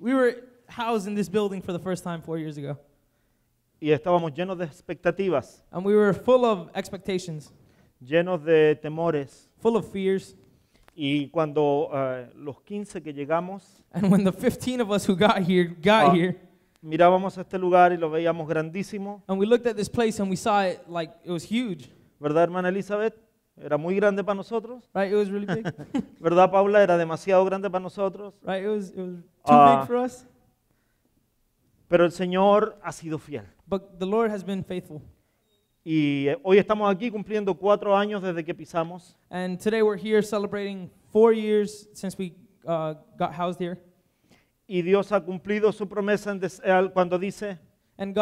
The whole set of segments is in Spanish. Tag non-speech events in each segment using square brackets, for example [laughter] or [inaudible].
we were housed in this building for the first time four years ago. Y estábamos llenos de expectativas, And we were full of expectations, llenos de temores. full of fears. Y cuando eh, los 15 que llegamos, And when the 15 of us who got here got Wow. Ah, here, mirábamos este lugar y lo veíamos grandísimo, and we looked at this place and we saw it like it was huge. ¿verdad, hermana Elizabeth? Era muy grande para nosotros. [laughs] ¿Verdad, Paula? Era demasiado grande para nosotros. Pero el Señor ha sido fiel. Y eh, hoy estamos aquí cumpliendo cuatro años desde que pisamos. Y Dios ha cumplido su promesa cuando dice uh,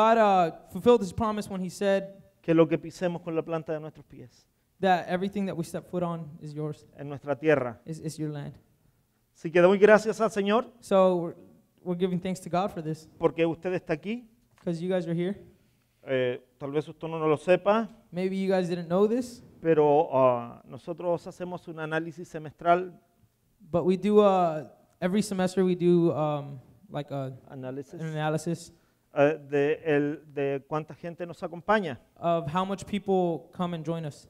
que lo que pisemos con la planta de nuestros pies. that everything that we step foot on is yours. En nuestra tierra. Is, is your land. Así que doy gracias al Señor. So we're, we're giving thanks to God for this. Porque usted está aquí. Because you guys are here. Eh, tal vez usted no lo sepa. Maybe you guys didn't know this. Pero uh, nosotros hacemos un análisis semestral. But we do uh, every semester we do um, like a analysis. An analysis. Uh, de, el, de cuánta gente nos acompaña. Of how much people come and join us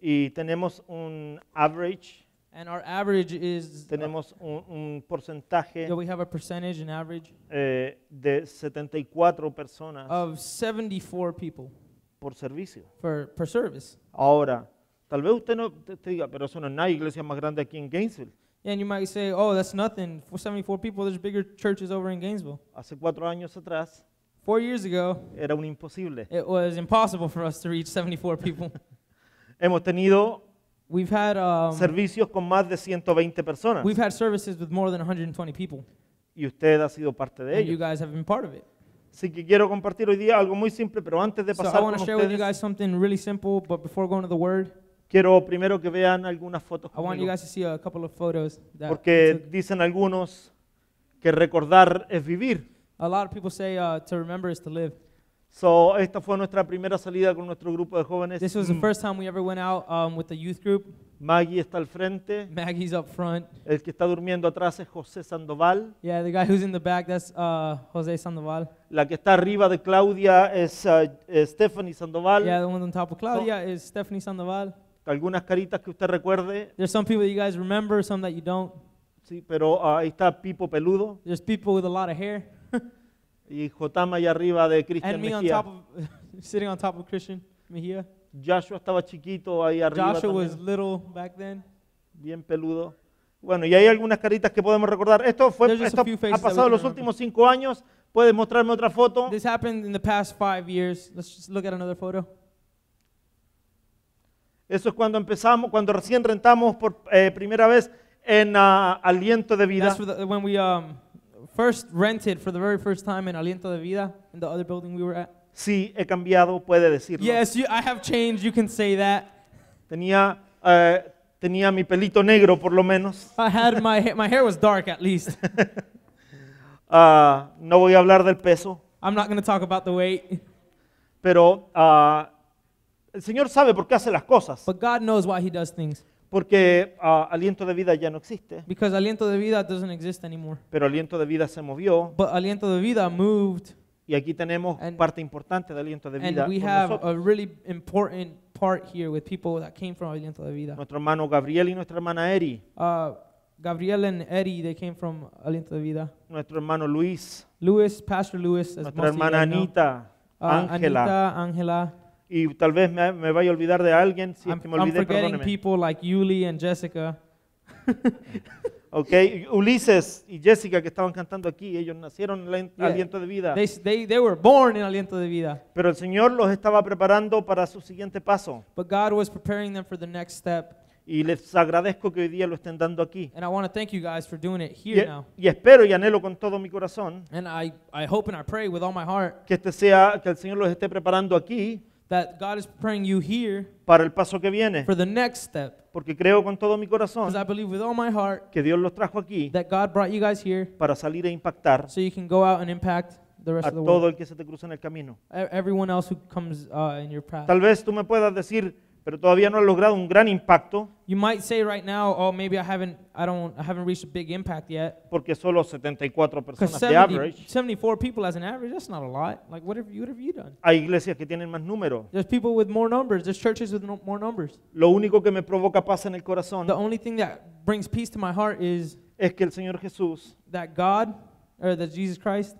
y tenemos un average And our average is tenemos un, un porcentaje we have a percentage an average eh, de 74 personas of 74 people por servicio. For, per service. Ahora, tal vez usted no te, te diga, pero eso no es nada, iglesia más grande aquí en Gainesville. Yeah, and you might say, oh, that's nothing. For 74 people, there's bigger churches over in Gainesville. Hace cuatro años atrás. Four years ago. Era un imposible. It was impossible for us to reach 74 people. [laughs] Hemos tenido um, servicios con más de 120 personas. Y usted ha sido parte de ello. Así que quiero compartir hoy día algo muy simple, pero antes de pasar a con ustedes, quiero primero que vean algunas fotos. Porque dicen algunos que recordar es vivir. A lot of people say, uh, to remember is to live. So, esta fue nuestra primera salida con nuestro grupo de jóvenes. This was the mm. first time we ever went out um, with the youth group. Maggie está al frente. Maggie's up front. El que está durmiendo atrás es José Sandoval. Yeah, the guy who's in the back, that's uh, Jose Sandoval. La que está arriba de Claudia es uh, Stephanie Sandoval. Yeah, the one on top of Claudia so, is Stephanie Sandoval. Algunas caritas que usted recuerde. There's some people that you guys remember, some that you don't. Sí, pero uh, ahí está Pipo peludo. There's people with a lot of hair. Y Jotama allá arriba de Christian and Mejía. Joshua estaba chiquito ahí arriba Joshua was little back then. bien peludo. Bueno, y hay algunas caritas que podemos recordar. Esto, fue, ha pasado los últimos cinco años. ¿Puedes mostrarme otra foto? This happened in the Eso es cuando empezamos, cuando recién rentamos por eh, primera vez en ah, Aliento de Vida. Um, first rented for the very first time in Aliento de Vida in the other building we were at. Sí, he cambiado, puede decirlo. Yes, you, I have changed, you can say that. Tenía, uh, tenía mi pelito negro por lo menos. I had my, my hair was dark at least. uh, [laughs] no voy a hablar del peso. I'm not going to talk about the weight. Pero uh, el Señor sabe por qué hace las cosas. But God knows why he does things. Porque ah, aliento de vida ya no existe. because aliento de vida doesn't exist anymore. Pero aliento de vida se movió. But aliento de vida moved, Y aquí tenemos And- parte importante de aliento de vida. and we have a really important part here with people that came from aliento de vida. Nuestro hermano Gabriel y nuestra hermana Eri. Uh, Gabriel and Eri they came from aliento de vida. Nuestro hermano Luis. Luis, Pastor Luis, nuestra hermana Anita. Ah, Anita, Ángela, y tal vez me, me vaya a olvidar de alguien si me I'm olvidé, forgetting [laughs] Ok, Ulises y Jessica que estaban cantando aquí, ellos nacieron en aliento de vida, They, they, they were born in aliento de vida, pero el Señor los estaba preparando para su siguiente paso but God was preparing them for the next step. y les agradezco que hoy día lo estén dando aquí. And I want to thank you guys for doing it here e- Y, now. espero y anhelo con todo mi corazón And I, I hope and I pray with all my heart que este sea que el Señor los esté preparando aquí para el paso que viene. Porque creo con todo mi corazón que Dios los trajo aquí para salir e impactar a todo el que se te cruza en el camino. E-, uh, Tal vez tú me puedas decir pero todavía no ha logrado un gran impacto. You might say right now, oh, maybe I haven't, I don't, I haven't reached a big impact yet. Porque solo 74 personas 70, de average. 74 people as an average, that's not a lot. Like, what have you, what have you done? Hay iglesias que tienen más número. There's people with more numbers. There's churches with no, more numbers. Lo único que me provoca paz en el corazón. The only thing that brings peace to my heart is. Es que el Señor Jesús. That God, or that Jesus Christ.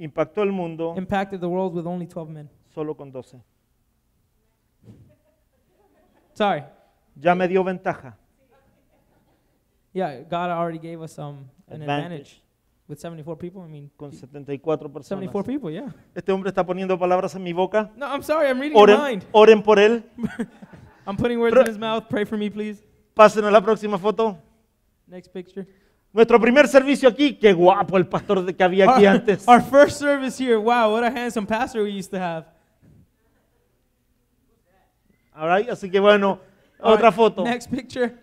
Impactó el mundo. Impacted the world with only 12 men. Solo con 12. Sorry. Ya me dio ventaja. Yeah, God already gave us um, an advantage. With 74 people, I mean, con 74 personas. 74 people, yeah. Este hombre está poniendo palabras en mi boca. No, I'm sorry, I'm reading oren, Oren por él. [laughs] I'm putting words in his mouth. Pray for me, please. Pasen a la próxima foto. Next picture. Nuestro primer servicio aquí, qué guapo el pastor que había aquí antes. [laughs] Our first service here. Wow, what a handsome pastor we used to have. Right? Así que bueno, otra foto. Next picture.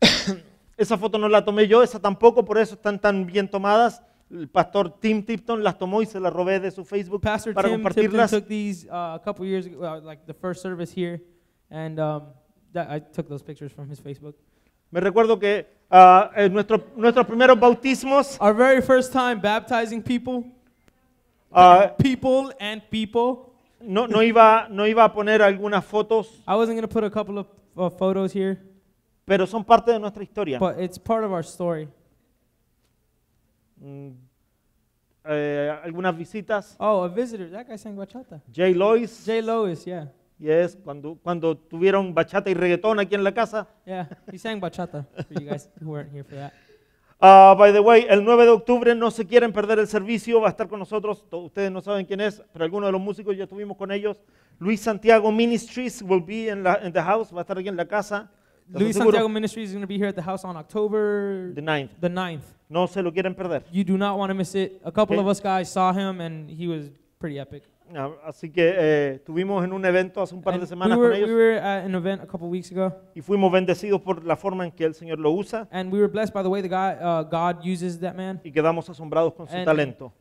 [coughs] esa foto no la tomé yo, esa tampoco, por eso están tan bien tomadas. El pastor Tim Tipton las tomó y se las robé de su Facebook para compartirlas. Tipton took these uh, a couple years ago, uh, like the first service here, and um, that, I took those pictures from his Facebook. Me recuerdo que uh, en nuestro, nuestros primeros bautismos. Our very first time baptizing people. Uh, people and people no, no, iba, no iba a poner algunas fotos, [laughs] I wasn't going put a couple of, of photos here, pero son parte de nuestra historia. but it's part of our story. Mm, eh, algunas visitas. Oh, a visitor. That guy sang bachata. Jay Lois, Jay Lois, yeah. yes, cuando, cuando tuvieron bachata y reggaetón aquí en la casa, Yeah, he sang bachata for you guys who weren't here for that. Uh, by the way, el 9 de octubre no se quieren perder el servicio, va a estar con nosotros, ustedes no saben quién es, pero algunos de los músicos ya estuvimos con ellos. Luis Santiago Ministries will be in, the house, va a estar aquí en la casa. Luis Santiago Ministries is going to be here at the house on October the 9th. The 9 No se lo quieren perder. You do not want to miss it. A couple of us guys saw him and he was pretty epic. Ah, así que eh, tuvimos en un evento hace un par de semanas con ellos. Y fuimos bendecidos por la forma en que el Señor lo usa. Y quedamos asombrados con su talento.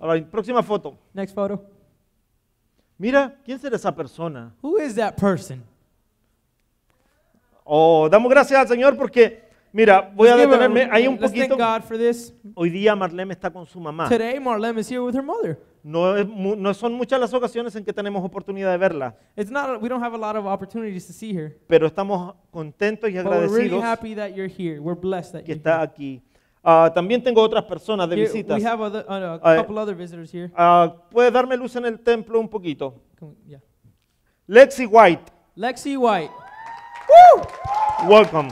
Ahora, próxima foto. Mira, ¿quién será esa persona? Oh, damos gracias al Señor porque Mira, voy a detenerme hay un poquito. Hoy día Marlene está con su mamá. No, son muchas las ocasiones en que tenemos oportunidad de verla. Pero estamos contentos y agradecidos que está aquí. Ah, también tengo otras personas de visitas. ¿Puede darme luz en el templo un poquito? Lexi White, Lexi White. welcome.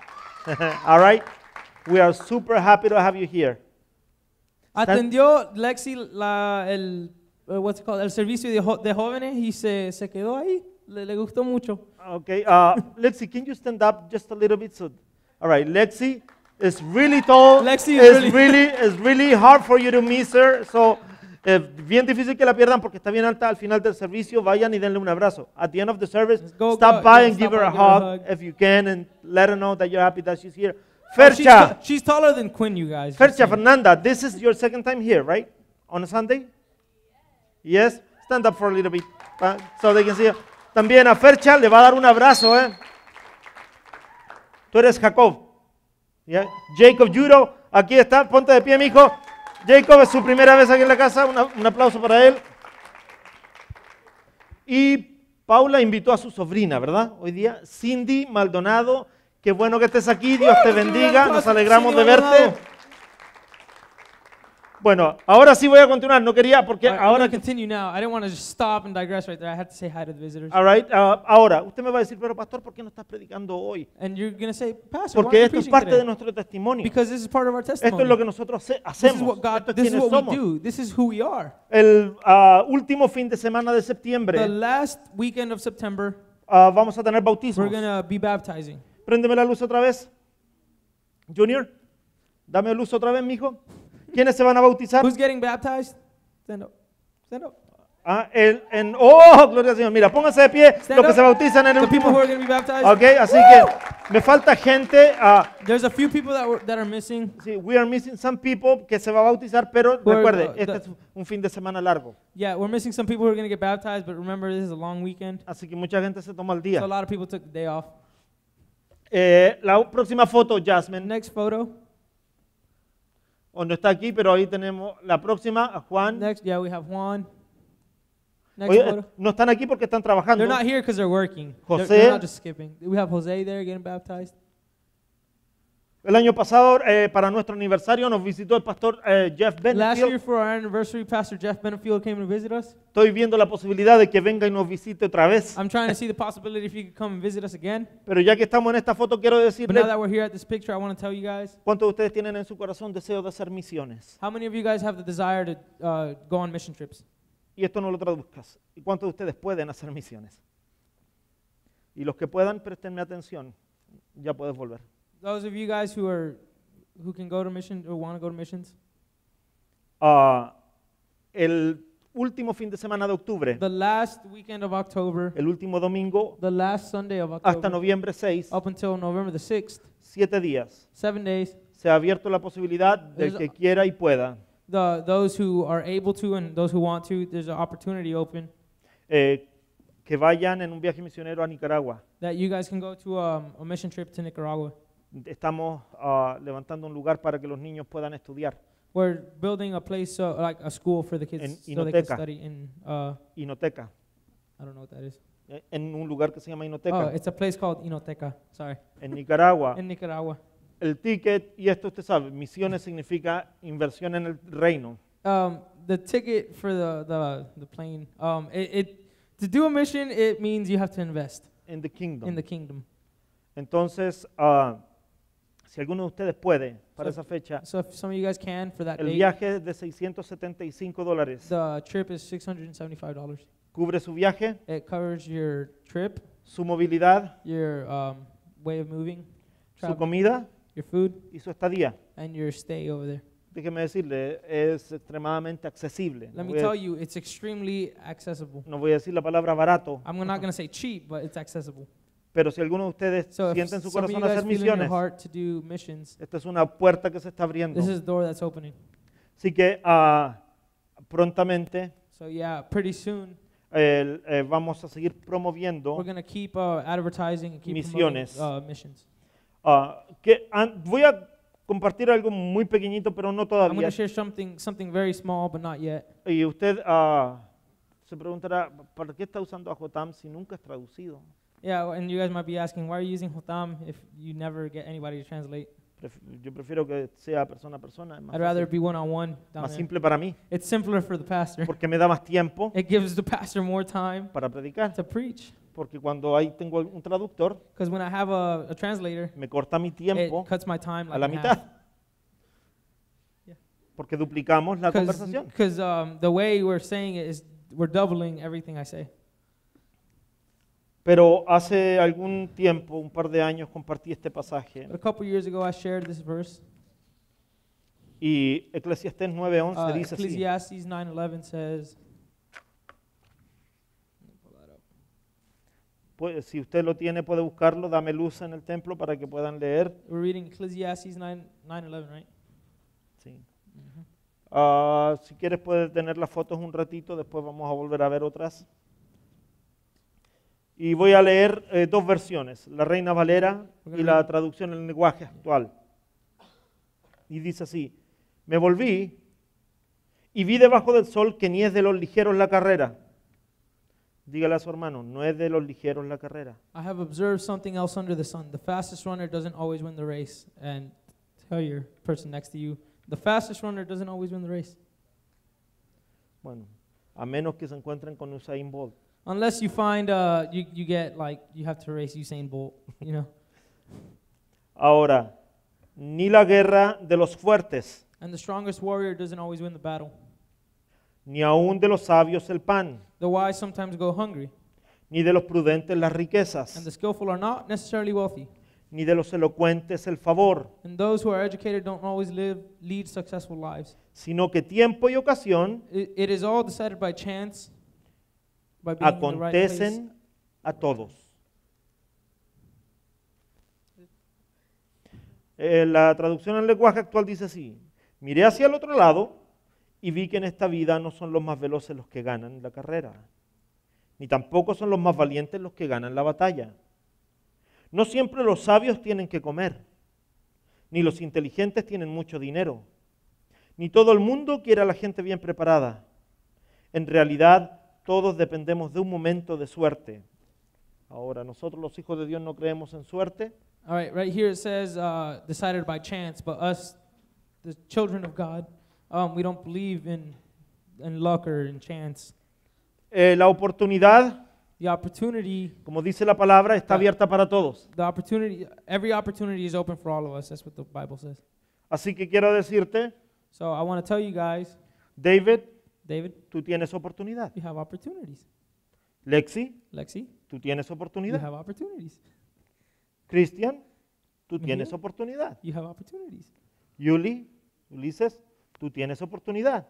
[laughs] All right? We are super happy to have you here. Atendió Lexi la, el, eh, what's called, el servicio de, jóvenes y se, quedó ahí. Le, gustó mucho. Okay, uh, Lexi, can you stand up just a little bit? So, all right, Lexi is really tall. Lexi is really, [laughs] really is really hard for you to miss her. So, eh, bien difícil que la pierdan porque está bien alta. Al final del servicio, vayan y denle un abrazo. At the end of the service, stop by and give her a hug if you can and let her know that you're happy that she's here. Oh, Fercha. she's, taller than Quinn, you guys. Fercha Fernanda, this is your second time here, right? On a Sunday? Yes? Stand up for a little bit uh, so they can see you. También a Fercha le va a dar un abrazo, ¿eh? Tú eres Jacob. Jacob Juro, aquí está, ponte de pie, mijo. Jacob es su primera vez aquí en la casa, un aplauso para él. Y Paula invitó a su sobrina, ¿verdad? Hoy día, Cindy Maldonado Qué bueno que estés aquí, Dios te bendiga, nos alegramos de verte. Bueno, ahora sí voy a continuar, no quería porque ahora que continue now. I didn't want to just stop and digress right there. I had to say hi to the visitors. All right, uh, ahora usted me va a decir, pero pastor, ¿por qué no estás predicando hoy? And you're going to say, pastor, porque esto es parte de nuestro testimonio. Because this is part of our testimony. Esto es lo que nosotros hacemos. This is what God, Esto es this we do. This is who we are. El ah, último fin de semana de septiembre. The last weekend of September. Ah, vamos a tener bautismos. We're going to be baptizing. Préndeme la luz otra vez. Junior, dame luz otra vez, mijo. ¿Quiénes se van a bautizar? Who's getting baptized? Stand up. Stand up. Ah, el, en, oh, gloria al Señor. Mira, pónganse de pie los que se bautizan en el último. Ok, así que me falta gente. Uh, There's a few people that, that are missing. Sí, we are missing some people que se va a bautizar, pero recuerde, este es un fin de semana largo. Yeah, we're missing some people who are going to get baptized, but remember this is a long weekend. Así que mucha gente se toma el día. So a lot of people took the day off. Eh, la próxima foto, Jasmine. Next photo. O no está aquí, pero ahí tenemos la próxima, a Juan. Next, yeah, we have Juan. Next photo. No están aquí porque están trabajando. They're not here because they're working. José. They're, they're not just skipping. We have Jose there getting baptized. El año pasado, eh, para nuestro aniversario, nos visitó el pastor eh, Jeff Benfield. Last year for our anniversary, Pastor Jeff Benfield came to visit us. Estoy viendo la posibilidad de que venga y nos visite otra vez. I'm trying to see the possibility if he could come and visit us again. Pero ya que estamos en esta foto, quiero But now that we're here at this picture, I want to tell you guys, cuántos de ustedes tienen en su corazón deseo de hacer misiones. how many of you guys have the desire to uh, go on mission trips? Y esto no lo traduzcas. ¿Y cuántos de ustedes pueden hacer misiones? Y los que puedan, prestenme atención. Ya puedes volver. those of you guys who are who can go to mission or want to go to missions. Uh, el último fin de semana de octubre. The last weekend of October. El último domingo. The last Sunday of October. Hasta noviembre 6. Up until November the 6th. Siete días. Seven days. Se ha abierto la posibilidad del que quiera y pueda. The, those who are able to and those who want to, there's an opportunity open. Eh, que vayan en un viaje misionero a Nicaragua. That you guys can go to um, a mission trip to Nicaragua. estamos ah, levantando un lugar para que los niños puedan estudiar. We're building a place uh, like a school for the kids en so they can study in uh, Inoteca, I don't know what that is. E, en un lugar que se llama Oh, Inoteca, it's a place called Inoteca. Sorry. en Nicaragua. [laughs] En Nicaragua. El ticket, y esto usted sabe, misiones significa inversión en el reino. Um, the ticket for the the, the plane. Um, it to do a mission it means you have to invest in the kingdom. in the kingdom. Entonces, ah, si alguno de ustedes puede para so, esa fecha, so if some of you guys can for that el date, viaje es de 675 dólares. The trip is $675. Cubre su viaje, It covers your trip, su movilidad, your um, way of moving, su comida your food, y su estadía. And your stay over there. Déjeme decirle, es extremadamente accesible. Let no me tell you, it's extremely accessible. No voy a decir la palabra barato. I'm not going to say cheap, but it's accessible. Pero si alguno de ustedes siente en su corazón hacer misiones, esta es una puerta que se está abriendo. Así que ah, prontamente eh, vamos a seguir promoviendo uh, misiones. Uh, ah, voy a compartir algo muy pequeñito, pero no todavía. Y usted ah, se preguntará, ¿para qué está usando a Jotam si nunca es traducido? Yeah, and you guys might be asking, why are you using Hutam if you never get anybody to translate? yo prefiero que sea persona a persona. más I'd rather be one on one. down más there. simple para mí, It's simpler for the pastor. [laughs] porque me da más tiempo It gives the pastor more time para predicar. to preach. Porque cuando ahí tengo un traductor, Because when I have a, a translator, me corta mi it cuts my time a la in half. mitad. Porque duplicamos la conversación. Because um, the way we're saying it is we're doubling everything I say. Pero hace algún tiempo, un par de años, compartí este pasaje. a couple years ago, I shared this verse. Y Eclesiastés 9:11 uh, dice así. Pues, si usted lo tiene, puede buscarlo. Dame luz en el templo para que puedan leer. 9:11, Sí. Ah, si quieres, puedes tener las fotos un ratito. Después vamos a volver a ver otras y voy a leer eh, dos versiones, la Reina Valera y la traducción en el lenguaje actual. Y dice así, me volví y vi debajo del sol que ni es de los ligeros la carrera. Dígale a su hermano, no es de los ligeros la carrera. I have observed something else under the sun. The fastest runner doesn't always win the race. And tell your person next to you, the fastest runner doesn't always win the race. Bueno, a menos que se encuentren con Usain Bolt. Unless you find, uh, you, you get like, you have to race Usain Bolt, [laughs] you know. Ahora, ni la guerra de los fuertes, And the strongest warrior doesn't always win the battle. ni aun de los sabios el pan, The wise sometimes go hungry, ni de los prudentes las riquezas. and the skillful are not necessarily wealthy. ni de los elocuentes el favor, And those who are educated don't always live lead successful lives. sino que tiempo y ocasión It, it is all decided by chance acontecen a todos. Eh, la traducción al lenguaje actual dice así, miré hacia el otro lado y vi que en esta vida no son los más veloces los que ganan la carrera, ni tampoco son los más valientes los que ganan la batalla. No siempre los sabios tienen que comer, ni los inteligentes tienen mucho dinero, ni todo el mundo quiere a la gente bien preparada. En realidad, todos dependemos de un momento de suerte. Ahora, nosotros los hijos de Dios no creemos en suerte. All right, right here it says uh, decided by chance, but us, the children of God, um, we don't believe in, in luck or in chance. Eh, la oportunidad, The opportunity, como dice la palabra, está abierta para todos. the opportunity, every opportunity is open for all of us. That's what the Bible says. Así que quiero decirte, So I want to tell you guys, David, David, tú tienes oportunidad. You have Lexi, Lexi, tú tienes oportunidad. have Christian, tú tienes oportunidad. You have Yuli, Ulises, tú tienes oportunidad.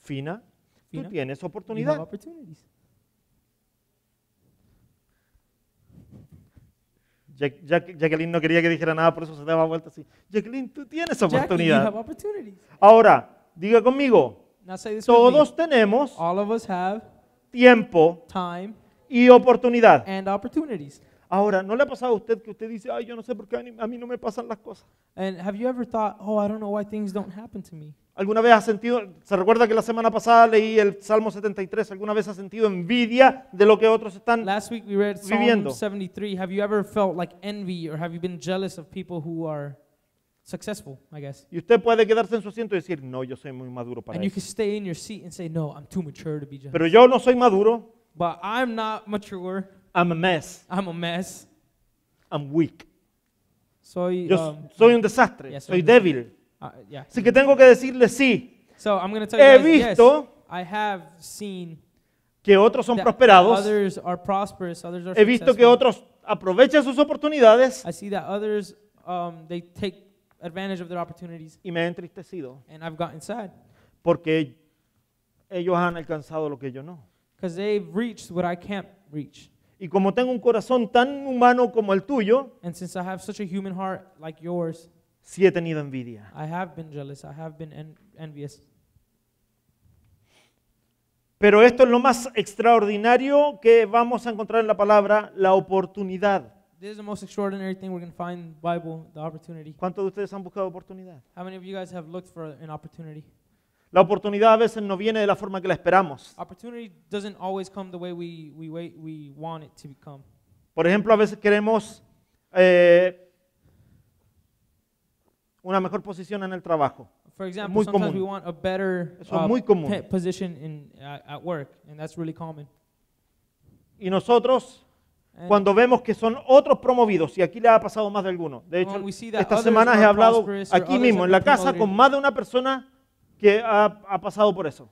Fina, tú tienes You oportunidad. Jacqueline no quería que dijera nada, por eso se daba vuelta así. Jacqueline, tú tienes oportunidad. have opportunities. Ahora, Diga conmigo. Todos tenemos tiempo y oportunidad. Ahora, ¿no le ha pasado a usted que usted dice, ay, yo no sé por qué a mí no me pasan las cosas? ¿Alguna vez ha sentido, se recuerda que la semana pasada leí el Salmo 73, ¿alguna vez ha sentido envidia de lo que otros están Last week we read Psalm 73. Have you ever felt like envy or have you been jealous of people who are successful, I guess. Y usted puede quedarse en su asiento y decir, no, yo soy muy maduro para And you can stay in your seat and say, no, I'm too mature to be judged. Pero yo no soy maduro. But I'm not mature. I'm a mess. I'm a mess. I'm weak. Soy, yo um, soy un desastre. Yeah, soy, soy débil. Uh, yeah. Así que tengo que decirle sí. So I'm going to tell He you guys, visto yes, I have seen que otros son prosperados. Others are prosperous, others are He visto que otros aprovechan sus oportunidades. I see that others, um, they take advantage of their opportunities. y me he entristecido porque ellos han alcanzado lo que yo no. they've reached what I can't reach. Y como tengo un corazón tan humano como el tuyo, si he tenido envidia. I have been jealous. I have been envious. Pero esto es lo más extraordinario que vamos a encontrar en la palabra, la oportunidad. This is the most extraordinary thing we're going to find in Bible, the opportunity. ¿Cuántos de ustedes han buscado oportunidad? How many of you guys have looked for an opportunity? La oportunidad a veces no viene de la forma que la esperamos. Opportunity doesn't always come the way we, we, wait, we want it to come. Por ejemplo, a veces queremos eh, una mejor posición en el trabajo. For example, muy sometimes común. we want a better Eso es uh, muy común. position in, uh, at work, and that's really common. Y nosotros cuando vemos que son otros promovidos, y aquí le ha pasado más de alguno. De hecho, esta semana he hablado aquí mismo, en la casa, con más de una persona que ha, pasado por eso.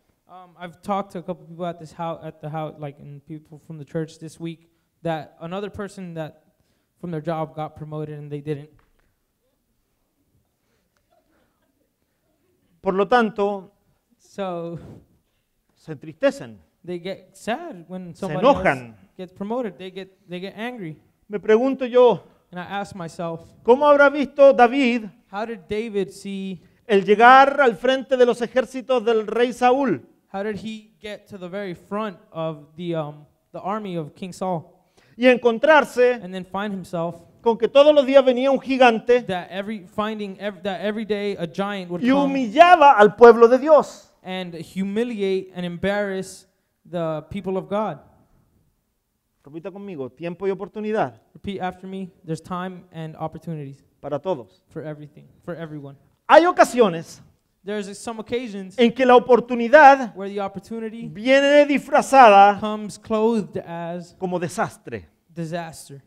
Por lo tanto, se entristecen. They get sad when Se somebody enojan. gets promoted. They get, they get angry. Me pregunto yo, And I ask myself, ¿cómo habrá visto David how did David see, el llegar al frente de los ejércitos del rey Saúl? how did he get to the very front of the, um, the army of King Saul? Y encontrarse And then find himself con que todos los días venía un gigante that every finding ev- that every day a giant would y come humillaba al pueblo de Dios. and humiliate and embarrass the people of God. Repita conmigo, tiempo y oportunidad. Repeat after me, there's time and opportunities Para todos. for everything, for everyone. Hay ocasiones There's some occasions en que la oportunidad viene disfrazada como desastre, disaster,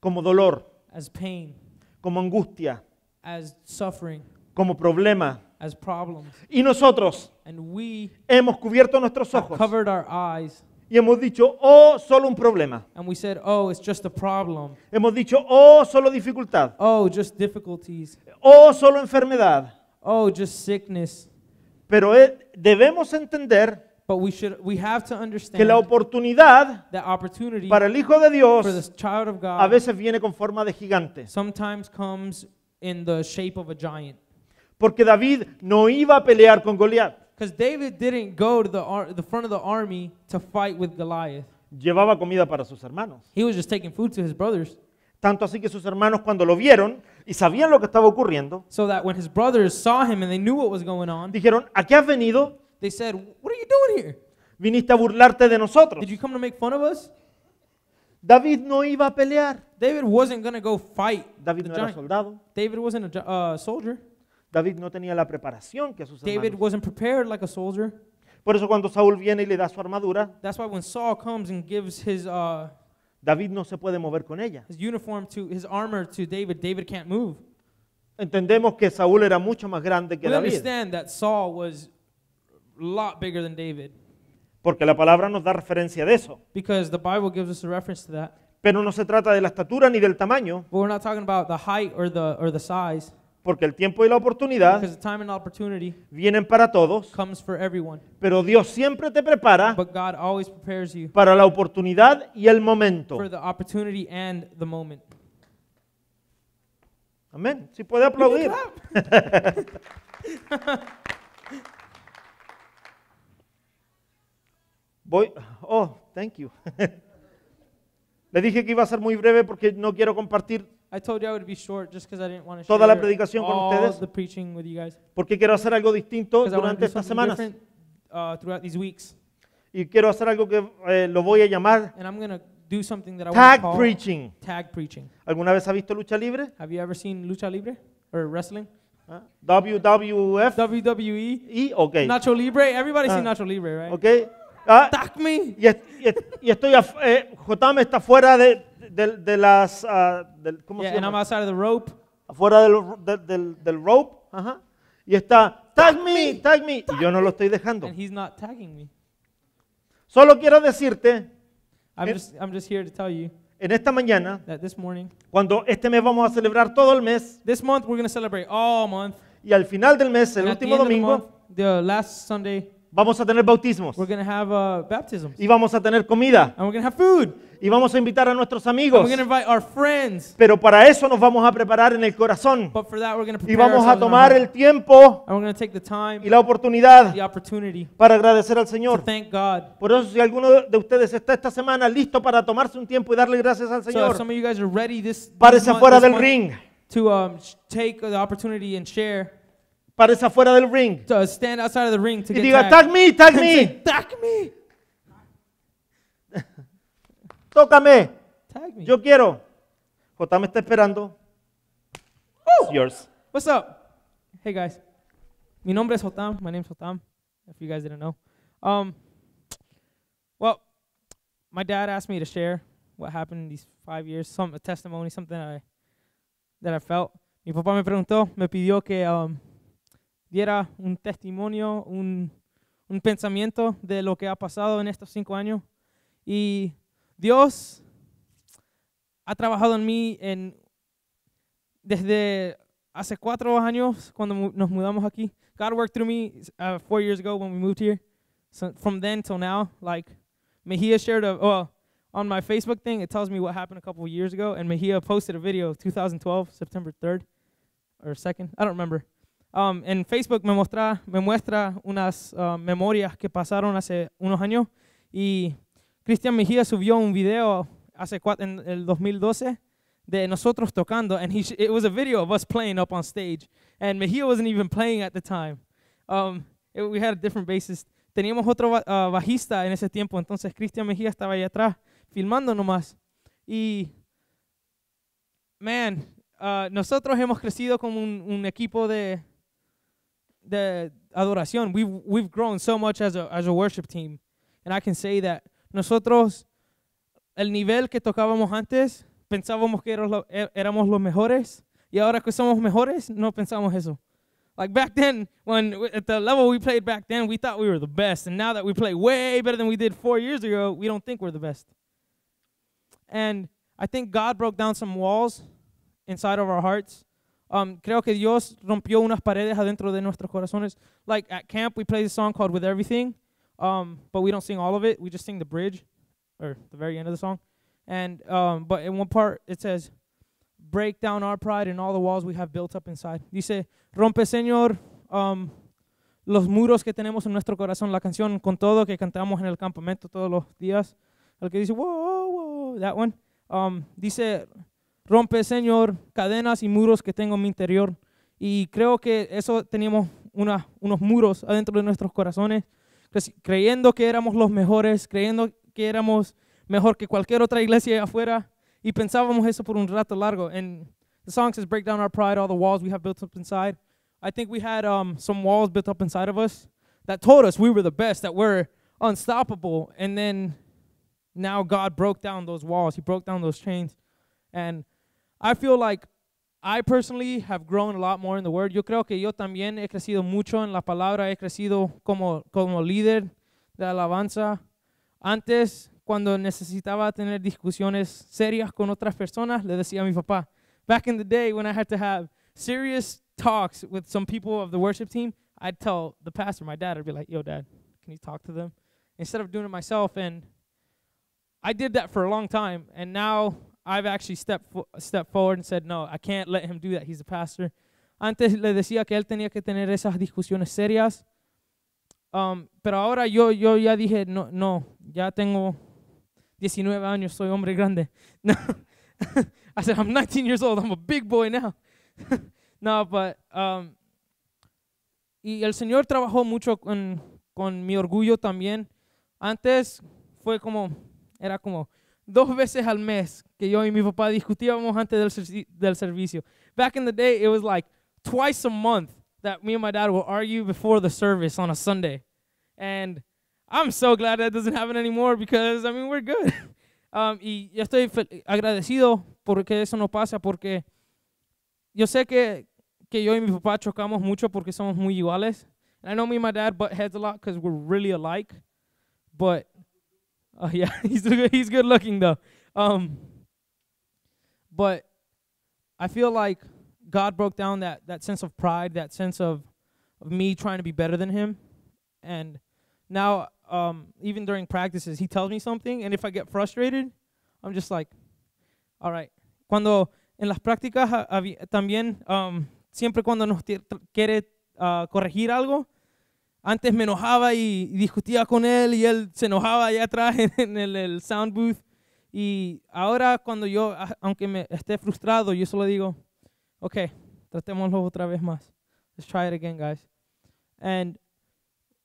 como dolor, as pain, como angustia, as suffering, como problema. as Y nosotros hemos cubierto nuestros ojos y hemos dicho, oh, solo un problema. Oh, hemos dicho, oh, solo dificultad. Oh, oh solo enfermedad. Oh, Pero e, debemos entender que la oportunidad para el Hijo de Dios a veces viene con forma de gigante. Porque David no iba a pelear con Goliat. Because David didn't go to the, ar the front of the army to fight with Goliath. Llevaba comida para sus hermanos. He was just taking food to his brothers. Tanto así que sus hermanos cuando lo vieron y sabían lo que estaba ocurriendo, So that when his brothers saw him and they knew what was going on, dijeron, ¿a qué has venido? they said, What are you doing here? Viniste a burlarte de nosotros. Did you come to make fun of us? David no iba a pelear. David wasn't going to go fight. David the no era soldado. David wasn't a uh, soldier. David no tenía la preparación que sus David hermanos. wasn't prepared like a soldier. Por eso cuando Saúl viene y le da su armadura, That's why when Saul comes and gives his uh, David no se puede mover con ella. his uniform to his armor to David, David can't move. Entendemos que Saúl era mucho más grande que We David, understand that Saul was a lot bigger than David porque la palabra nos da referencia de eso. because the Bible gives us a reference to that. Pero no se trata de la estatura ni del tamaño, But we're not talking about the height or the or the size. Porque el tiempo y la oportunidad vienen para todos, pero Dios siempre te prepara para la oportunidad y el momento. Amén. Si puede aplaudir. [laughs] Voy. Oh, thank you. [laughs] Le dije que iba a ser muy breve porque no quiero compartir I told you I would be short just I didn't want to toda la predicación con ustedes. The preaching with you guys. Porque quiero hacer algo distinto durante estas semanas. Uh, y quiero hacer algo que eh, lo voy a llamar I'm tag preaching. Tag preaching. ¿Alguna vez ha visto lucha libre? Have you ever seen lucha libre or wrestling? Ah, WWF. WWE. okay. Nacho Libre. Everybody seen ah, Nacho Libre, right? Okay. Ah, tag me. Y, estoy, eh, está fuera de de, de las, uh, del, ¿cómo yeah, se llama? And I'm outside of the rope. Afuera del, del, del, del rope. Ajá. Y está, tag, tag me, tag me. Tag y yo no lo estoy dejando. And he's not tagging me. Solo quiero decirte. I'm, en, just, I'm just here to tell you. En esta mañana, that this morning, cuando este mes vamos a celebrar todo el mes, this month we're going to celebrate all month, y al final del mes, el último domingo, the, month, the last Sunday, Vamos a tener bautismos. Uh, y vamos a tener comida. Y vamos a invitar a nuestros amigos. friends. Pero para eso nos vamos a preparar en el corazón. y vamos a tomar el tiempo y la oportunidad para agradecer al Señor. Por eso si alguno de ustedes está esta semana listo para tomarse un tiempo y darle gracias al Señor, para this, del ring. To, um, take the opportunity Parece afuera del ring. stand outside of the ring to y get diga, tag me, tag me. Say, tag me. [laughs] Tócame. Tag me. Yo quiero. J me está esperando. It's yours. What's up? Hey guys. Mi nombre es Jotam. My name is Jotam. If you guys didn't know. Um, well, my dad asked me to share what happened in these five years, some a testimony, something I that I felt. Mi papá me preguntó, me pidió que um, diera un testimonio, un, un pensamiento de lo que ha pasado en estos cinco años. Y Dios ha trabajado en mí en, desde hace cuatro años cuando nos mudamos aquí. God worked through me uh, four years ago when we moved here. So from then till now, like Mejia shared a well on my Facebook thing. It tells me what happened a couple years ago, and Mejia posted a video 2012 September 3rd or 2nd. I don't remember. Um, en Facebook me, me muestra unas uh, memorias que pasaron hace unos años y Cristian Mejía subió un video hace en el 2012 de nosotros tocando and it was a video of us playing up on stage and Mejía wasn't even playing at the time. Um, we had a different bassist. Teníamos otro uh, bajista en ese tiempo, entonces Cristian Mejía estaba ahí atrás filmando nomás y man, uh, nosotros hemos crecido como un equipo de the adoración. We've we've grown so much as a as a worship team, and I can say that nosotros el nivel que tocábamos antes pensábamos que éramos, éramos los mejores y ahora que somos mejores no pensamos eso. Like back then, when at the level we played back then, we thought we were the best, and now that we play way better than we did four years ago, we don't think we're the best. And I think God broke down some walls inside of our hearts Um, creo que Dios rompió unas paredes adentro de nuestros corazones. Like at camp, we play this song called "With Everything," um, but we don't sing all of it. We just sing the bridge, or the very end of the song. And um, but in one part it says, "Break down our pride and all the walls we have built up inside." Dice, "Rompe, Señor, los muros que tenemos en nuestro corazón." La canción con todo que cantamos en el campamento todos los días. El que dice, "Whoa, whoa," that one. dice Rompe, Señor, cadenas y muros que tengo en mi interior. Y creo que eso teníamos unos muros adentro de nuestros corazones, creyendo que éramos los mejores, creyendo que éramos mejor que cualquier otra iglesia afuera. Y pensábamos eso por un rato largo. Y the song says, break down our pride, all the walls we have built up inside. I think we had um, some walls built up inside of us that told us we were the best, that we're unstoppable. And then now God broke down those walls. He broke down those chains. I feel like I personally have grown a lot more in the word. Yo creo que yo también he crecido mucho en la palabra, he crecido como, como líder de alabanza. Antes, cuando necesitaba tener discusiones serias con otras personas, le decía a mi papá. Back in the day when I had to have serious talks with some people of the worship team, I'd tell the pastor, my dad, I'd be like, yo, dad, can you talk to them? Instead of doing it myself. And I did that for a long time. And now I've actually stepped, fo stepped forward and said, no, I can't let him do that. He's a pastor. Antes le decía que él tenía que tener esas discusiones serias. Um, pero ahora yo, yo ya dije, no, no, ya tengo 19 años, soy hombre grande. [laughs] No. [laughs] I said, I'm 19 years old, I'm a big boy now. [laughs] no, but, um, y el Señor trabajó mucho con, con mi orgullo también. Antes fue como, era como, dos veces al mes que yo y mi papá discutíamos antes del, del servicio. Back in the day, it was like twice a month that me and my dad would argue before the service on a Sunday. And I'm so glad that doesn't happen anymore because, I mean, we're good. [laughs] um, y yo estoy agradecido porque eso no pasa porque yo sé que, que yo y mi papá chocamos mucho porque somos muy iguales. I know me and my dad butt heads a lot because we're really alike. But Oh yeah, [laughs] he's good, he's good looking though. Um, but I feel like God broke down that that sense of pride, that sense of of me trying to be better than him, and now um, even during practices, he tells me something, and if I get frustrated, I'm just like, all right. Cuando en las prácticas ah, también um, siempre cuando nos quiere uh, corregir algo, antes me enojaba y, discutía con él y él se enojaba allá atrás [laughs] en, el, el sound booth. Y ahora cuando yo, aunque me esté frustrado, yo solo digo, ok, tratémoslo otra vez más. Let's try it again, guys. And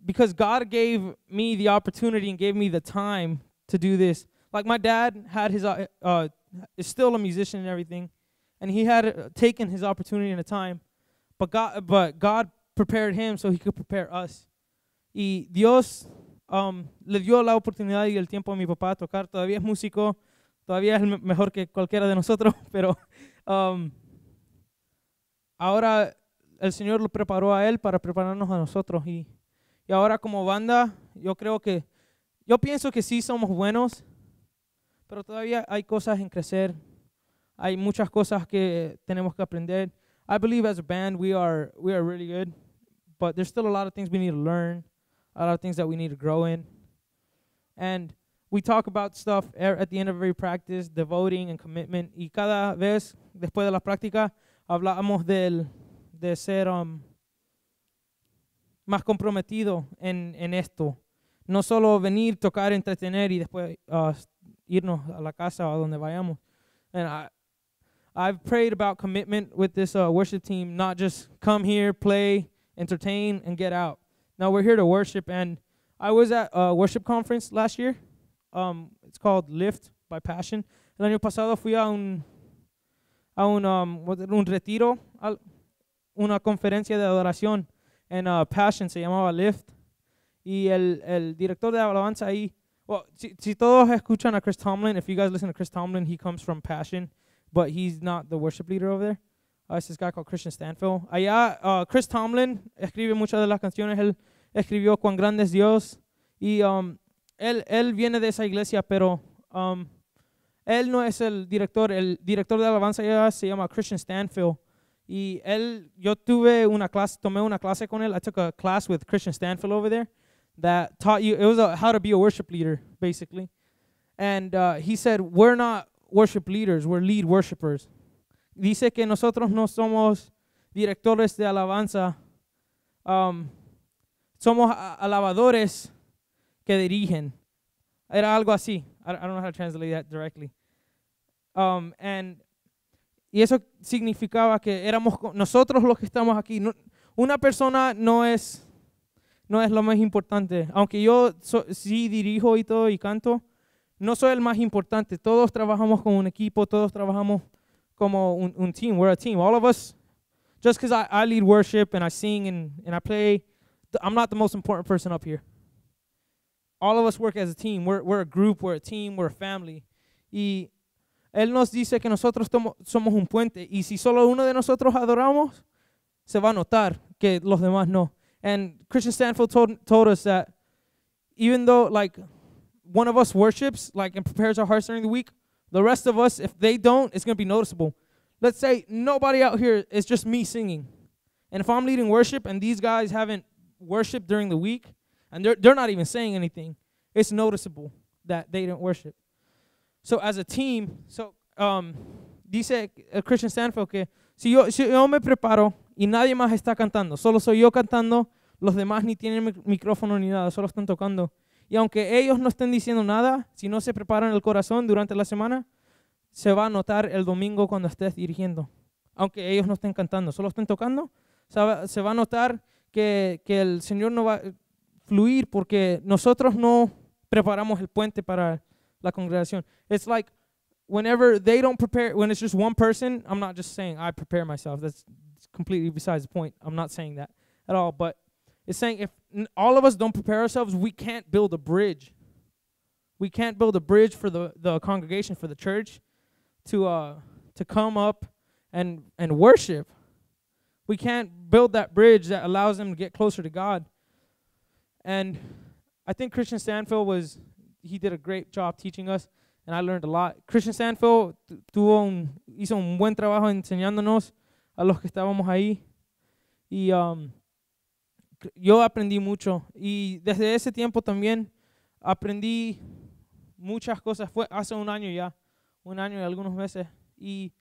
because God gave me the opportunity and gave me the time to do this, like my dad had his, uh, uh, is still a musician and everything, and he had uh, taken his opportunity and the time, but God, but God prepared him so he could prepare us Y Dios um, le dio la oportunidad y el tiempo a mi papá a tocar. Todavía es músico, todavía es mejor que cualquiera de nosotros, [laughs] pero um, ahora el Señor lo preparó a él para prepararnos a nosotros. Y, y ahora como banda, yo creo que, yo pienso que sí somos buenos, pero todavía hay cosas en crecer. Hay muchas cosas que tenemos que aprender. I believe as a band we are we are really good, but there's still a lot of things we need to learn. a lot of things that we need to grow in. And we talk about stuff at the end of every practice, devoting and commitment. Y cada vez después de la práctica hablamos del de ser um, más comprometido en, en esto. No solo venir, tocar, entretener y después uh, irnos a la casa o a donde vayamos. And I, I've prayed about commitment with this uh, worship team, not just come here, play, entertain, and get out. Now we're here to worship, and I was at a worship conference last year. Um, it's called Lift by Passion. El año pasado fui a un a un um, un retiro, una conferencia de adoración en uh, Passion se llamaba Lift, y el el director de alabanza ahí. Well, si, si todos escuchan a Chris Tomlin, if you guys listen to Chris Tomlin, he comes from Passion, but he's not the worship leader over there. Uh, it's this guy called Christian Stanfield. Allá, uh, Chris Tomlin escribe muchas de las canciones. escribió Cuán grandes Dios. Y um, él, él, viene de esa iglesia, pero um, él no es el director. El director de alabanza ya se llama Christian Stanfield. Y él, yo tuve una clase, tomé una clase con él. I took a class with Christian Stanfield over there that taught you, it was how to be a worship leader, basically. And uh, he said, we're not worship leaders, we're lead worshipers. Dice que nosotros no somos directores de alabanza, um, somos alabadores que dirigen. Era algo así. I don't know how to translate that directly. Um, and, y eso significaba que éramos nosotros los que estamos aquí. una persona no es, no es lo más importante. Aunque yo sí dirijo y todo y canto, no soy el más importante. Todos trabajamos como un equipo, todos trabajamos como un, un team. We're a team. All of us, just because I, lead worship and I sing and, and I play, I'm not the most important person up here. All of us work as a team. We're, we're a group, we're a team, we're a family. Y Él nos dice que nosotros tomo, somos un puente. Y si solo uno de nosotros adoramos, se va a notar que los demás no. And Christian Stanfield told, told us that even though, like, one of us worships, like, and prepares our hearts during the week, the rest of us, if they don't, it's going to be noticeable. Let's say nobody out here is just me singing. And if I'm leading worship and these guys haven't worship during the week, and they're, not even saying anything. It's noticeable that they didn't worship. So as a team, so um, dice eh, Christian Sanford que si yo, si yo me preparo y nadie más está cantando, solo soy yo cantando, los demás ni tienen micrófono ni nada, solo están tocando. Y aunque ellos no estén diciendo nada, si no se preparan el corazón durante la semana, se va a notar el domingo cuando estés dirigiendo. Aunque ellos no estén cantando, solo estén tocando, se va a notar que, que el Señor no va a fluir porque nosotros no preparamos el puente para la congregación. It's like whenever they don't prepare, when it's just one person, I'm not just saying I prepare myself. That's completely besides the point. I'm not saying that at all. But it's saying if all of us don't prepare ourselves, we can't build a bridge. We can't build a bridge for the, the congregation, for the church to, uh, to come up and, and worship. We can't build that bridge that allows them to get closer to God. And I think Christian Stanfield was, he did a great job teaching us, and I learned a lot. Christian Stanfield tuvo un, hizo un buen trabajo enseñándonos a los que estábamos ahí. Y um, yo aprendí mucho. Y desde ese tiempo también aprendí muchas cosas. Fue hace un año ya, un año y algunos meses. Y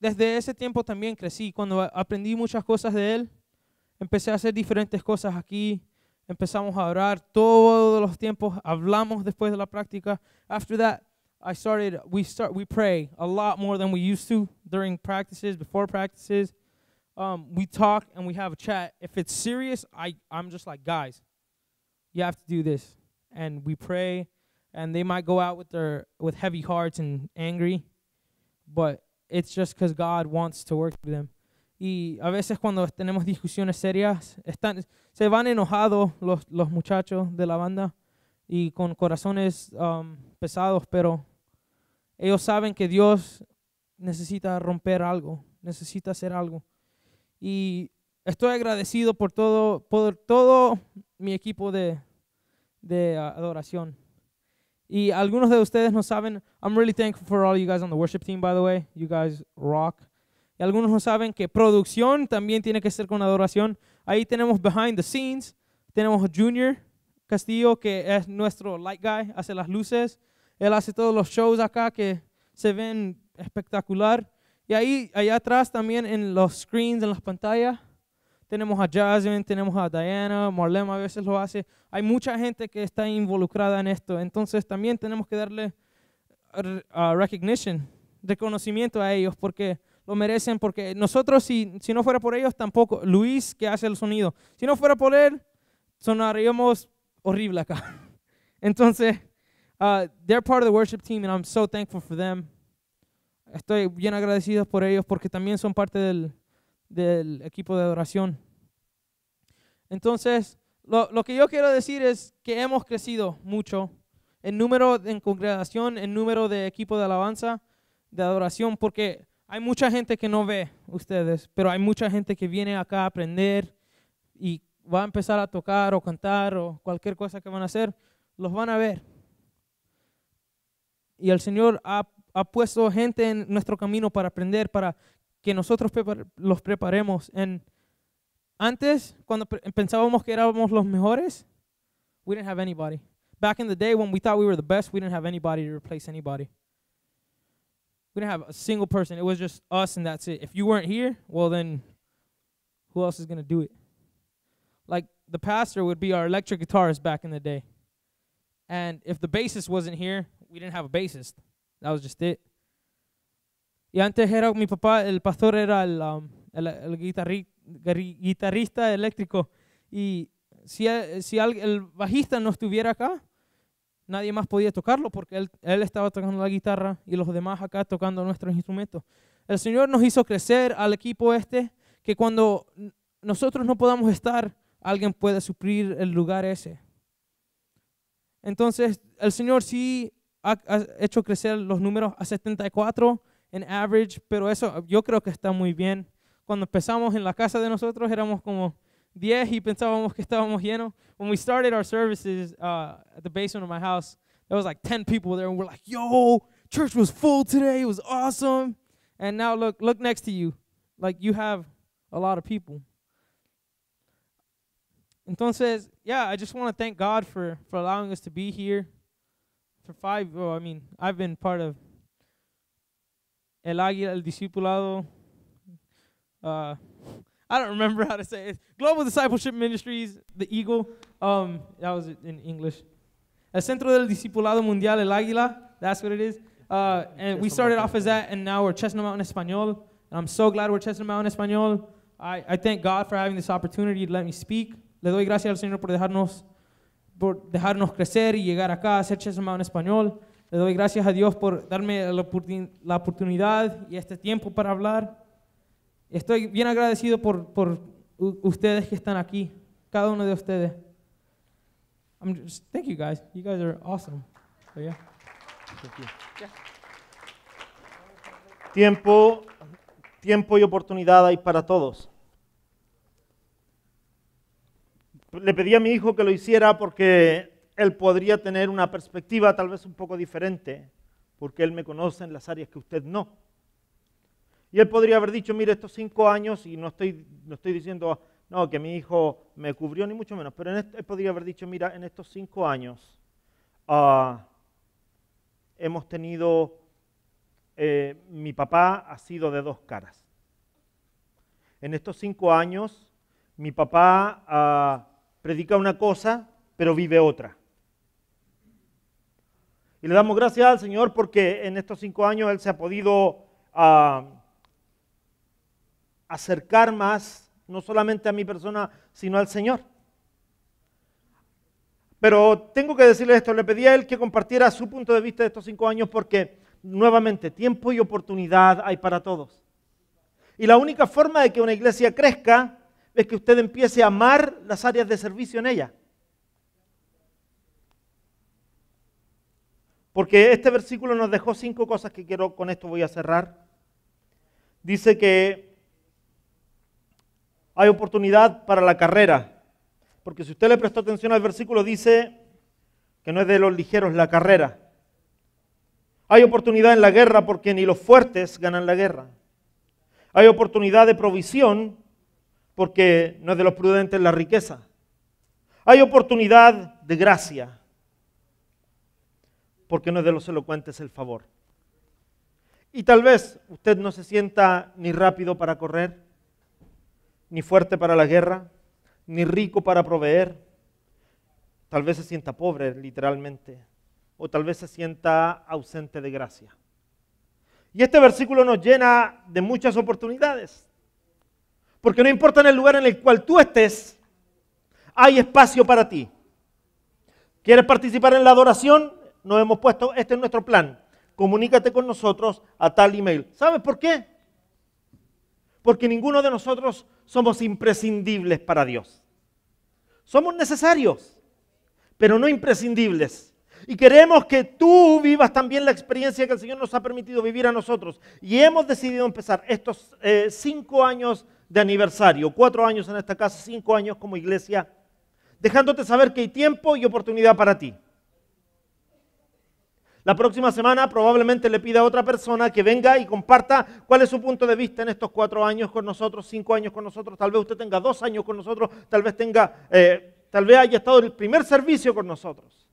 desde ese tiempo también crecí. Cuando aprendí muchas cosas de Él, empecé a hacer diferentes cosas aquí. Empezamos a orar todos los tiempos. Hablamos después de la práctica. After that, I started, we, start, we pray a lot more than we used to during practices, before practices. Um, we talk and we have a chat. If it's serious, I, I'm just like, guys, you have to do this. And we pray, and they might go out with their with heavy hearts and angry, but it's just because God wants to work them. Y a veces cuando tenemos discusiones serias, están, se van enojados los, los muchachos de la banda y con corazones um, pesados, pero ellos saben que Dios necesita romper algo, necesita hacer algo. Y estoy agradecido por todo, por todo mi equipo de, de adoración. Y algunos de ustedes no saben, I'm really thankful for all you guys on the worship team, by the way. You guys rock. Y algunos no saben que producción también tiene que ser con adoración. Ahí tenemos behind the scenes, tenemos Junior Castillo, que es nuestro light guy, hace las luces. Él hace todos los shows acá que se ven espectacular. Y ahí, allá atrás también en los screens, en las pantallas, tenemos a Jasmine, tenemos a Diana, Marlema a veces lo hace. Hay mucha gente que está involucrada en esto. Entonces también tenemos que darle recognition, reconocimiento a ellos porque lo merecen. Porque nosotros, si, si no fuera por ellos, tampoco. Luis, que hace el sonido. Si no fuera por él, sonaríamos horrible acá. [laughs] Entonces, uh, they're part of the worship team and I'm so thankful for them. Estoy bien agradecido por ellos porque también son parte del, del equipo de adoración. Entonces, lo, que yo quiero decir es que hemos crecido mucho en número en congregación, en número de equipo de alabanza, de adoración, porque hay mucha gente que no ve ustedes, pero hay mucha gente que viene acá a aprender y va a empezar a tocar o cantar o cualquier cosa que van a hacer, los van a ver. Y el Señor ha, ha puesto gente en nuestro camino para aprender, para que nosotros los preparemos Antes, cuando pensábamos que éramos los mejores, we didn't have anybody. Back in the day when we thought we were the best, we didn't have anybody to replace anybody. We didn't have a single person. It was just us and that's it. If you weren't here, well then who else is going to do it? Like the pastor would be our electric guitarist back in the day. And if the bassist wasn't here, we didn't have a bassist. That was just it. Y antes era mi papá, el pastor era el, um, el, guitarrista eléctrico. Y si, eh, si el, bajista no estuviera acá, nadie más podía tocarlo porque él, él, estaba tocando la guitarra y los demás acá tocando nuestros instrumentos. El Señor nos hizo crecer al equipo este, que cuando nosotros no podamos estar, alguien puede suplir el lugar ese. Entonces, el Señor sí ha, ha hecho crecer los números a 74 en average, pero eso yo creo que está muy bien. Cuando empezamos en la casa de nosotros éramos como 10 y pensábamos que estábamos llenos. When we started our services uh, at the basement of my house, there was like 10 people there and we're like, "Yo, church was full today. It was awesome." And now look, look next to you. Like you have a lot of people. Entonces, yeah, I just want to thank God for for allowing us to be here for five. Well, I mean, I've been part of el águila, el discipulado. Uh, I don't remember how to say it. Global Discipleship Ministries, the Eagle. Um, that was in English. El Centro del Discipulado Mundial, el Águila. That's what it is. Uh, and we started off as that, and now we're Chestnut Mountain Espanol. And I'm so glad we're Chestnut Mountain Espanol. I, I thank God for having this opportunity to let me speak. Le doy gracias al Señor por dejarnos, por dejarnos crecer y llegar acá a ser Chestnut Mountain Espanol. Le doy gracias a Dios por darme la, oportunidad y este tiempo para hablar. Estoy bien agradecido por, por ustedes que están aquí, cada uno de ustedes. I'm thank you guys. You guys are awesome. Oh, tiempo, tiempo y oportunidad hay para todos. Le pedí a mi hijo que lo hiciera porque él podría tener una perspectiva tal vez un poco diferente, porque él me conoce en las áreas que usted no. Y él podría haber dicho, mira, estos cinco años, y no estoy, no estoy diciendo, no, que mi hijo me cubrió, ni mucho menos, pero él podría haber dicho, mira, en estos cinco años ah, hemos tenido, eh, mi papá ha sido de dos caras. En estos cinco años, mi papá ah, predica una cosa, pero vive otra. Y le damos gracias al Señor porque en estos cinco años Él se ha podido ah, acercar más, no solamente a mi persona, sino al Señor. Pero tengo que decirle esto, le pedí a él que compartiera su punto de vista de estos cinco años porque nuevamente tiempo y oportunidad hay para todos. Y la única forma de que una iglesia crezca es que usted empiece a amar las áreas de servicio en ella. Porque este versículo nos dejó cinco cosas que quiero, con esto voy a cerrar. Dice que hay oportunidad para la carrera. Porque si usted le prestó atención al versículo, dice que no es de los ligeros la carrera. Hay oportunidad en la guerra porque ni los fuertes ganan la guerra. Hay oportunidad de provisión porque no es de los prudentes la riqueza. Hay oportunidad de gracia porque no es de los elocuentes el favor. Y tal vez usted no se sienta ni rápido para correr, ni fuerte para la guerra, ni rico para proveer. Tal vez se sienta pobre, literalmente, o tal vez se sienta ausente de gracia. Y este versículo nos llena de muchas oportunidades, porque no importa en el lugar en el cual tú estés, hay espacio para ti. ¿Quieres participar en la adoración? nos hemos puesto, este es nuestro plan, comunícate con nosotros a tal email. ¿Sabes por qué? Porque ninguno de nosotros somos imprescindibles para Dios. Somos necesarios, pero no imprescindibles. Y queremos que tú vivas también la experiencia que el Señor nos ha permitido vivir a nosotros. Y hemos decidido empezar estos eh, cinco años de aniversario, cuatro años en esta casa, cinco años como iglesia, dejándote saber que hay tiempo y oportunidad para ti. La próxima semana probablemente le pida a otra persona que venga y comparta cuál es su punto de vista en estos cuatro años con nosotros, cinco años con nosotros, tal vez usted tenga dos años con nosotros, tal vez tenga, eh, tal vez haya estado el primer servicio con nosotros.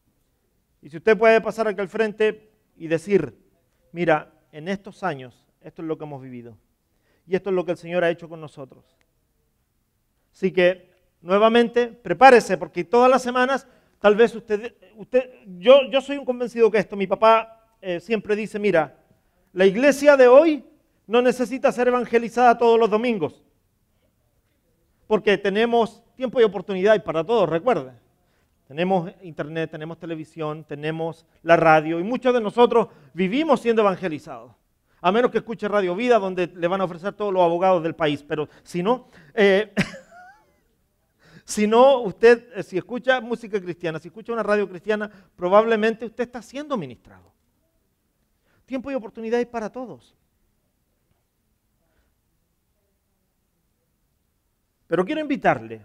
Y si usted puede pasar aquí al frente y decir, mira, en estos años, esto es lo que hemos vivido. Y esto es lo que el Señor ha hecho con nosotros. Así que, nuevamente, prepárese, porque todas las semanas Tal vez usted, usted yo, yo soy un convencido que esto, mi papá eh, siempre dice, mira, la iglesia de hoy no necesita ser evangelizada todos los domingos, porque tenemos tiempo y oportunidad y para todos, recuerden. Tenemos internet, tenemos televisión, tenemos la radio y muchos de nosotros vivimos siendo evangelizados. A menos que escuche Radio Vida, donde le van a ofrecer todos los abogados del país, pero si no, eh, [laughs] Si no, usted, eh, si escucha música cristiana, si escucha una radio cristiana, probablemente usted está siendo ministrado. Tiempo y oportunidades para todos. Pero quiero invitarle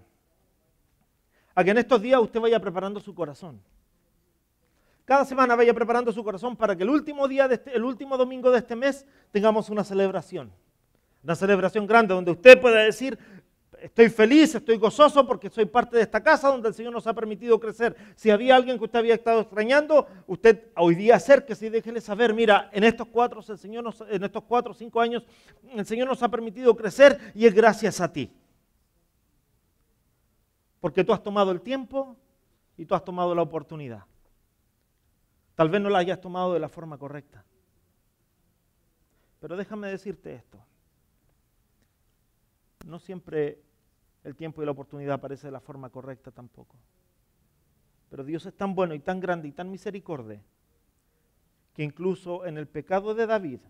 a que en estos días usted vaya preparando su corazón. Cada semana vaya preparando su corazón para que el último día, este, el último domingo de este mes, tengamos una celebración. Una celebración grande donde usted pueda decir, Estoy feliz, estoy gozoso porque soy parte de esta casa donde el Señor nos ha permitido crecer. Si había alguien que usted había estado extrañando, usted hoy día acérquese y déjele saber, mira, en estos cuatro, Señor en estos cuatro o cinco años, el Señor nos ha permitido crecer y es gracias a ti. Porque tú has tomado el tiempo y tú has tomado la oportunidad. Tal vez no la hayas tomado de la forma correcta. Pero déjame decirte esto. No siempre el tiempo y la oportunidad aparece de la forma correcta tampoco. Pero Dios es tan bueno y tan grande y tan misericordia que incluso en el pecado de David,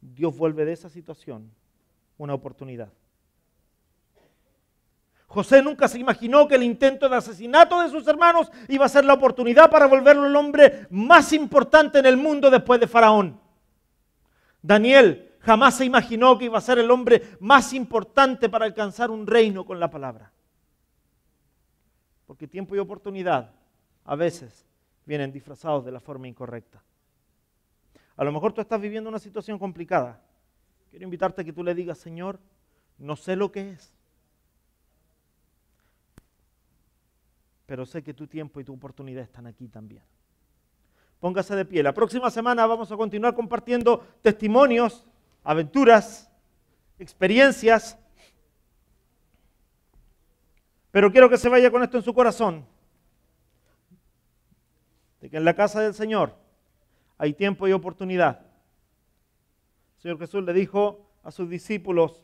Dios vuelve de esa situación una oportunidad. José nunca se imaginó que el intento de asesinato de sus hermanos iba a ser la oportunidad para volverlo el hombre más importante en el mundo después de Faraón. Daniel jamás se imaginó que iba a ser el hombre más importante para alcanzar un reino con la palabra. Porque tiempo y oportunidad a veces vienen disfrazados de la forma incorrecta. A lo mejor tú estás viviendo una situación complicada. Quiero invitarte a que tú le digas, Señor, no sé lo que es, pero sé que tu tiempo y tu oportunidad están aquí también. Póngase de pie. La próxima semana vamos a continuar compartiendo testimonios aventuras, experiencias. Pero quiero que se vaya con esto en su corazón, de que en la casa del Señor hay tiempo y oportunidad. El Señor Jesús le dijo a sus discípulos,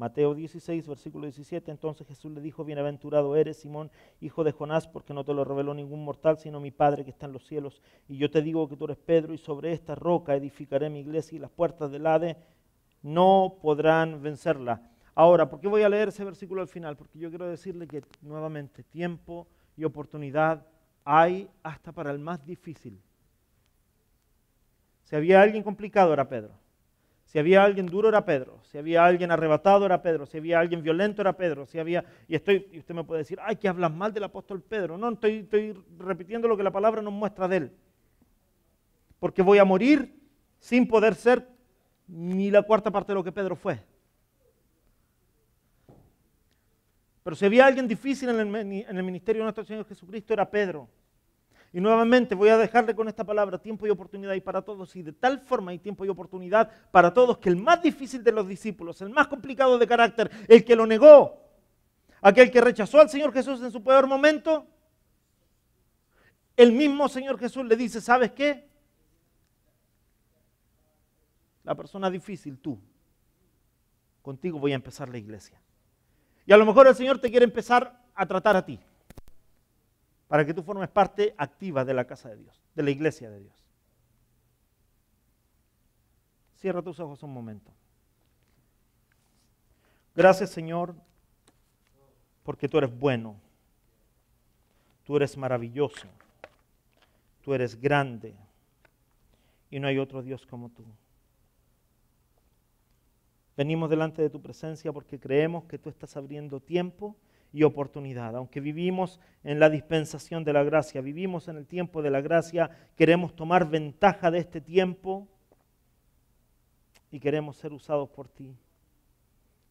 Mateo 16, versículo 17, entonces Jesús le dijo, bienaventurado eres, Simón, hijo de Jonás, porque no te lo reveló ningún mortal, sino mi Padre que está en los cielos. Y yo te digo que tú eres Pedro, y sobre esta roca edificaré mi iglesia, y las puertas del Hade no podrán vencerla. Ahora, ¿por qué voy a leer ese versículo al final? Porque yo quiero decirle que nuevamente tiempo y oportunidad hay hasta para el más difícil. Si había alguien complicado era Pedro. Si había alguien duro era Pedro, si había alguien arrebatado era Pedro, si había alguien violento era Pedro, si había, y estoy, usted me puede decir, ay, que hablas mal del apóstol Pedro. No, estoy, estoy repitiendo lo que la palabra nos muestra de él. Porque voy a morir sin poder ser ni la cuarta parte de lo que Pedro fue. Pero si había alguien difícil en el ministerio de nuestro Señor Jesucristo era Pedro. Y nuevamente voy a dejarle con esta palabra, tiempo y oportunidad y para todos. Y de tal forma hay tiempo y oportunidad para todos que el más difícil de los discípulos, el más complicado de carácter, el que lo negó, aquel que rechazó al Señor Jesús en su peor momento, el mismo Señor Jesús le dice, ¿sabes qué? La persona difícil, tú, contigo voy a empezar la iglesia. Y a lo mejor el Señor te quiere empezar a tratar a ti para que tú formes parte activa de la casa de Dios, de la iglesia de Dios. Cierra tus ojos un momento. Gracias Señor, porque tú eres bueno, tú eres maravilloso, tú eres grande y no hay otro Dios como tú. Venimos delante de tu presencia porque creemos que tú estás abriendo tiempo y oportunidad. Aunque vivimos en la dispensación de la gracia, vivimos en el tiempo de la gracia, queremos tomar ventaja de este tiempo y queremos ser usados por ti.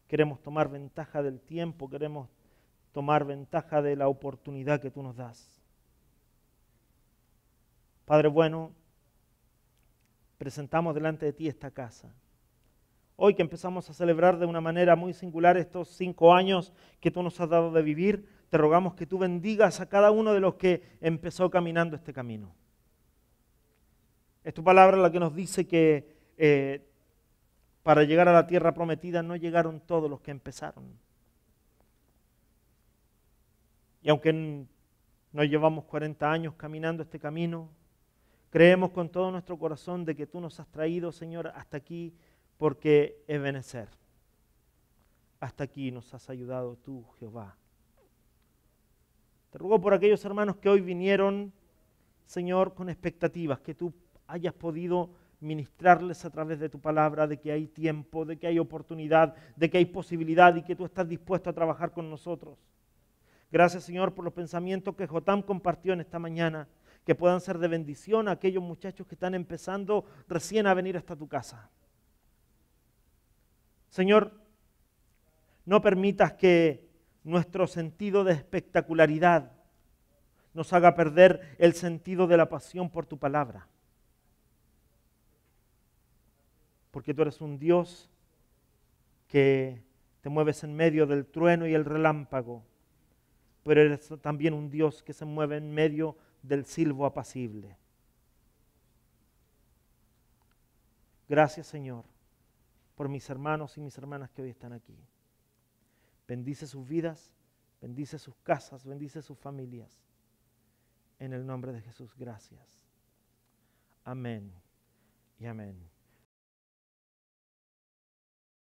Queremos tomar ventaja del tiempo, queremos tomar ventaja de la oportunidad que tú nos das. Padre bueno, presentamos delante de ti esta casa hoy que empezamos a celebrar de una manera muy singular estos cinco años que tú nos has dado de vivir, te rogamos que tú bendigas a cada uno de los que empezó caminando este camino. Es tu palabra la que nos dice que eh, para llegar a la tierra prometida no llegaron todos los que empezaron. Y aunque nos llevamos 40 años caminando este camino, creemos con todo nuestro corazón de que tú nos has traído, Señor, hasta aquí porque Ebenezer, hasta aquí nos has ayudado tú, Jehová. Te ruego por aquellos hermanos que hoy vinieron, Señor, con expectativas, que tú hayas podido ministrarles a través de tu palabra, de que hay tiempo, de que hay oportunidad, de que hay posibilidad y que tú estás dispuesto a trabajar con nosotros. Gracias Señor por los pensamientos que Jotam compartió en esta mañana, que puedan ser de bendición a aquellos muchachos que están empezando recién a venir hasta tu casa. Señor, no permitas que nuestro sentido de espectacularidad nos haga perder el sentido de la pasión por tu palabra. Porque tú eres un Dios que te mueves en medio del trueno y el relámpago, pero eres también un Dios que se mueve en medio del silbo apacible. Gracias Señor por mis hermanos y mis hermanas que hoy están aquí. Bendice sus vidas, bendice sus casas, bendice sus familias. En el nombre de Jesús, gracias. Amén y amén.